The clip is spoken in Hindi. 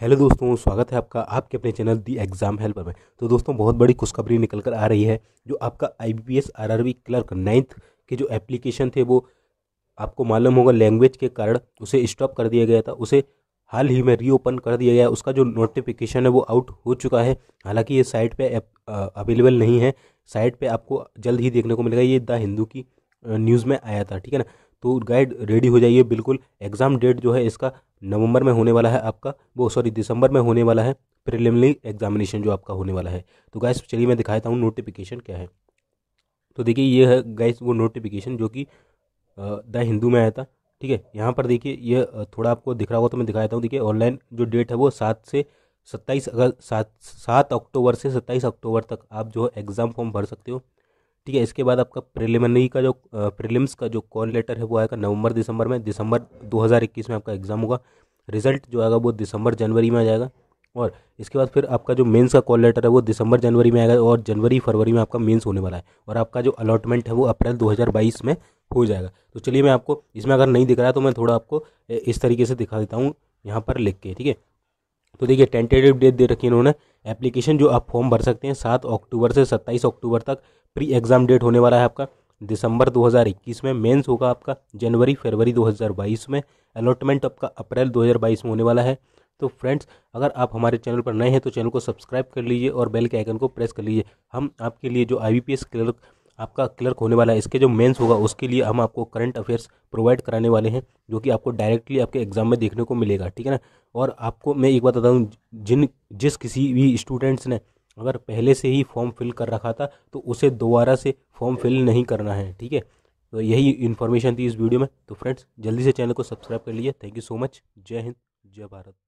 हेलो दोस्तों स्वागत है आपका आपके अपने चैनल दी एग्ज़ाम हेल्पर में तो दोस्तों बहुत बड़ी खुशखबरी निकल कर आ रही है जो आपका I B S R R clerk ninth के जो एप्लीकेशन थे वो आपको मालूम होगा लैंग्वेज के कारण उसे स्टॉप कर दिया गया था उसे हाल ही में रीओपन कर दिया गया उसका जो नोटिफिकेशन है वो आउट हो चुका है हालांकि ये साइट पर अवेलेबल नहीं है साइट पर आपको जल्द ही देखने को मिलेगा ये द हिंदू की न्यूज़ में आया था ठीक है ना तो गाइड रेडी हो जाइए बिल्कुल एग्ज़ाम डेट जो है इसका नवंबर में होने वाला है आपका वो सॉरी दिसंबर में होने वाला है प्रिलिमिनरी एग्जामिनेशन जो आपका होने वाला है तो गाइस चलिए मैं दिखाता हूँ नोटिफिकेशन क्या है तो देखिए ये है गाइस वो नोटिफिकेशन जो कि द हिंदू में आया था ठीक है यहाँ पर देखिए ये थोड़ा आपको दिख रहा होगा तो मैं दिखाता हूँ देखिए ऑनलाइन जो डेट है वो सात से सत्ताईस अगस्त सात सात अक्टूबर से सत्ताईस अक्टूबर तक आप जो है एग्ज़ाम फॉर्म भर सकते हो ठीक है इसके बाद आपका प्रिलिमिनरी का जो प्रिलिम्स का जो कॉल लेटर है वो आएगा नवंबर दिसंबर में दिसंबर 2021 में आपका एग्ज़ाम होगा रिजल्ट जो आएगा वो दिसंबर जनवरी में आ जाएगा और इसके बाद फिर आपका जो मेंस का कॉल लेटर है वो दिसंबर जनवरी में आएगा और जनवरी फरवरी में आपका मेंस होने वाला है और आपका जो अलॉटमेंट है वो अप्रैल 2022 में हो जाएगा तो चलिए मैं आपको इसमें अगर नहीं दिख रहा है तो मैं थोड़ा आपको इस तरीके से दिखा देता हूँ यहाँ पर लिख के ठीक है तो देखिए टेंटेटिव डेट दे रखी है इन्होंने एप्लीकेशन जो आप फॉर्म भर सकते हैं सात अक्टूबर से सत्ताईस अक्टूबर तक प्री एग्ज़ाम डेट होने वाला है आपका दिसंबर 2021 में मेंस होगा आपका जनवरी फरवरी 2022 में अलॉटमेंट आपका अप्रैल 2022 में होने वाला है तो फ्रेंड्स अगर आप हमारे चैनल पर नए हैं तो चैनल को सब्सक्राइब कर लीजिए और बेल के आइकन को प्रेस कर लीजिए हम आपके लिए जो आई क्लर्क आपका क्लर्क होने वाला है इसके जो मेंस होगा उसके लिए हम आपको करंट अफेयर्स प्रोवाइड कराने वाले हैं जो कि आपको डायरेक्टली आपके एग्ज़ाम में देखने को मिलेगा ठीक है ना और आपको मैं एक बात बता दूँ जिन जिस किसी भी स्टूडेंट्स ने अगर पहले से ही फॉर्म फिल कर रखा था तो उसे दोबारा से फॉर्म फिल नहीं करना है ठीक है तो यही इन्फॉर्मेशन थी इस वीडियो में तो फ्रेंड्स जल्दी से चैनल को सब्सक्राइब कर लीजिए थैंक यू सो मच जय हिंद जय भारत